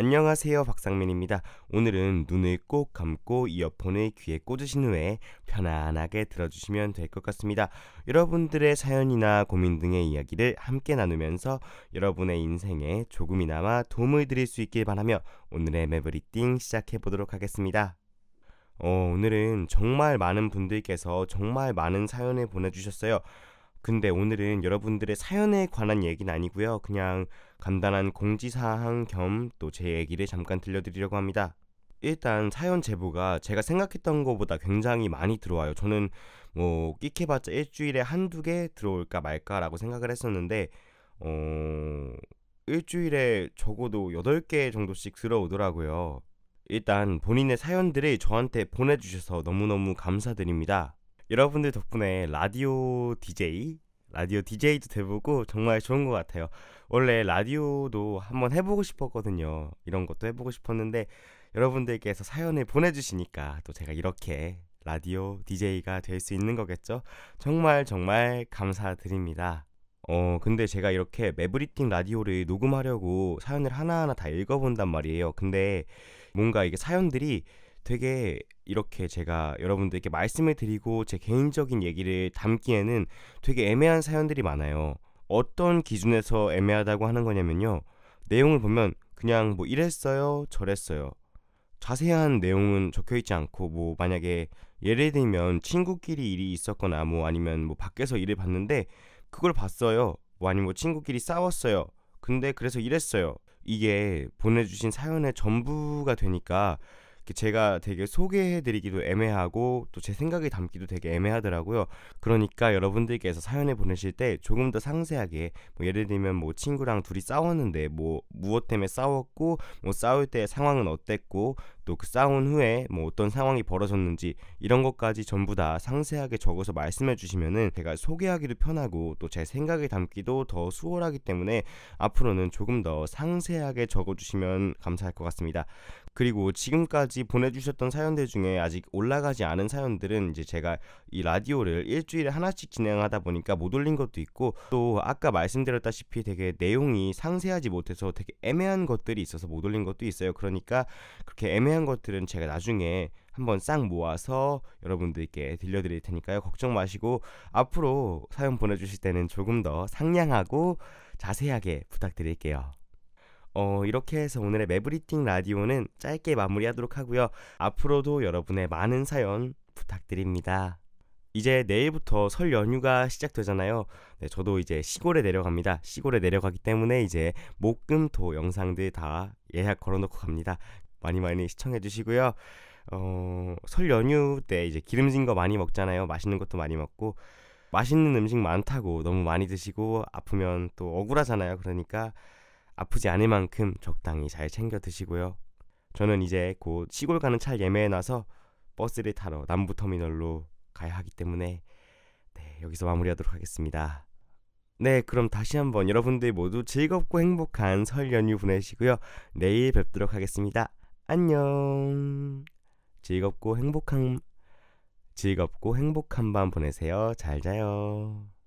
안녕하세요 박상민입니다. 오늘은 눈을 꼭 감고 이어폰을 귀에 꽂으신 후에 편안하게 들어주시면 될 것 같습니다. 여러분들의 사연이나 고민 등의 이야기를 함께 나누면서 여러분의 인생에 조금이나마 도움을 드릴 수 있길 바라며 오늘의 매브리띵 시작해 보도록 하겠습니다. 어, 오늘은 정말 많은 분들께서 정말 많은 사연을 보내주셨어요. 근데 오늘은 여러분들의 사연에 관한 얘기는 아니고요. 그냥 간단한 공지사항 겸 또 제 얘기를 잠깐 들려드리려고 합니다. 일단 사연 제보가 제가 생각했던 것보다 굉장히 많이 들어와요. 저는 뭐 끼케봤자 일주일에 한두 개 들어올까 말까라고 생각을 했었는데 어 일주일에 적어도 여덟 개 정도씩 들어오더라고요. 일단 본인의 사연들을 저한테 보내주셔서 너무너무 감사드립니다. 여러분들 덕분에 라디오 DJ 라디오 DJ도 돼보고 정말 좋은 것 같아요. 원래 라디오도 한번 해보고 싶었거든요. 이런 것도 해보고 싶었는데 여러분들께서 사연을 보내주시니까 또 제가 이렇게 라디오 DJ가 될 수 있는 거겠죠? 정말 정말 감사드립니다. 어, 근데 제가 이렇게 매브리팅 라디오를 녹음하려고 사연을 하나하나 다 읽어본단 말이에요. 근데 뭔가 이게 사연들이 되게 이렇게 제가 여러분들께 말씀을 드리고 제 개인적인 얘기를 담기에는 되게 애매한 사연들이 많아요. 어떤 기준에서 애매하다고 하는 거냐면요. 내용을 보면 그냥 뭐 이랬어요, 저랬어요. 자세한 내용은 적혀 있지 않고 뭐 만약에 예를 들면 친구끼리 일이 있었거나 뭐 아니면 뭐 밖에서 일을 봤는데 그걸 봤어요. 뭐 아니면 뭐 친구끼리 싸웠어요. 근데 그래서 이랬어요. 이게 보내주신 사연의 전부가 되니까 제가 되게 소개해드리기도 애매하고 또 제 생각이 담기도 되게 애매하더라고요. 그러니까 여러분들께서 사연을 보내실 때 조금 더 상세하게 뭐 예를 들면 뭐 친구랑 둘이 싸웠는데 뭐 무엇 때문에 싸웠고 뭐 싸울 때 상황은 어땠고 또 그 싸운 후에 뭐 어떤 상황이 벌어졌는지 이런 것까지 전부 다 상세하게 적어서 말씀해 주시면은 제가 소개하기도 편하고 또 제 생각이 담기도 더 수월하기 때문에 앞으로는 조금 더 상세하게 적어주시면 감사할 것 같습니다. 그리고 지금까지 보내주셨던 사연들 중에 아직 올라가지 않은 사연들은 이제 제가 이 라디오를 일주일에 하나씩 진행하다 보니까 못 올린 것도 있고 또 아까 말씀드렸다시피 되게 내용이 상세하지 못해서 되게 애매한 것들이 있어서 못 올린 것도 있어요. 그러니까 그렇게 애매한 것들은 제가 나중에 한번 싹 모아서 여러분들께 들려드릴 테니까요. 걱정 마시고 앞으로 사연 보내주실 때는 조금 더 상냥하고 자세하게 부탁드릴게요. 어, 이렇게 해서 오늘의 매브리팅 라디오는 짧게 마무리하도록 하고요. 앞으로도 여러분의 많은 사연 부탁드립니다. 이제 내일부터 설 연휴가 시작되잖아요. 네, 저도 이제 시골에 내려갑니다. 시골에 내려가기 때문에 이제 목금토 영상들 다 예약 걸어놓고 갑니다. 많이 많이 시청해 주시고요. 어, 설 연휴 때 이제 기름진 거 많이 먹잖아요. 맛있는 것도 많이 먹고 맛있는 음식 많다고 너무 많이 드시고 아프면 또 억울하잖아요. 그러니까 아프지 않을 만큼 적당히 잘 챙겨 드시고요. 저는 이제 곧 시골 가는 차를 예매해놔서 버스를 타러 남부터미널로 가야 하기 때문에 네, 여기서 마무리하도록 하겠습니다. 네, 그럼 다시 한번 여러분들 모두 즐겁고 행복한 설 연휴 보내시고요. 내일 뵙도록 하겠습니다. 안녕. 즐겁고 행복한 즐겁고 행복한 밤 보내세요. 잘 자요.